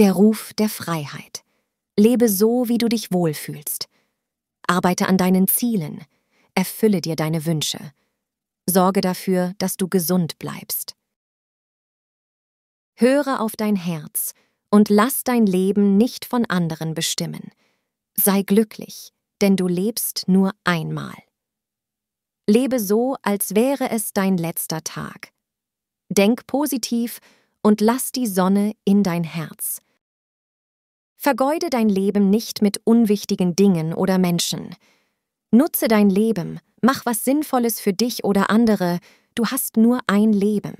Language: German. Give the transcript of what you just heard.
Der Ruf der Freiheit. Lebe so, wie du dich wohlfühlst. Arbeite an deinen Zielen. Erfülle dir deine Wünsche. Sorge dafür, dass du gesund bleibst. Höre auf dein Herz und lass dein Leben nicht von anderen bestimmen. Sei glücklich, denn du lebst nur einmal. Lebe so, als wäre es dein letzter Tag. Denk positiv und lass die Sonne in dein Herz. Vergeude dein Leben nicht mit unwichtigen Dingen oder Menschen. Nutze dein Leben, mach was Sinnvolles für dich oder andere, du hast nur ein Leben.